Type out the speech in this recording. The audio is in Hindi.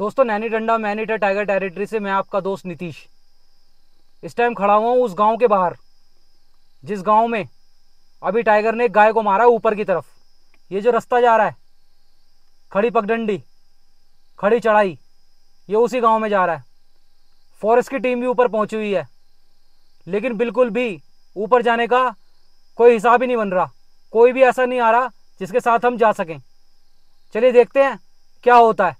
दोस्तों नैनी डंडा मैनीटा टाइगर टेरिटरी से मैं आपका दोस्त नीतीश इस टाइम खड़ा हुआ हूँ उस गांव के बाहर जिस गांव में अभी टाइगर ने गाय को मारा ऊपर की तरफ ये जो रास्ता जा रहा है खड़ी पगडंडी खड़ी चढ़ाई ये उसी गांव में जा रहा है फॉरेस्ट की टीम भी ऊपर पहुंची हुई है लेकिन बिल्कुल भी ऊपर जाने का कोई हिसाब ही नहीं बन रहा कोई भी ऐसा नहीं आ रहा जिसके साथ हम जा सकें चलिए देखते हैं क्या होता है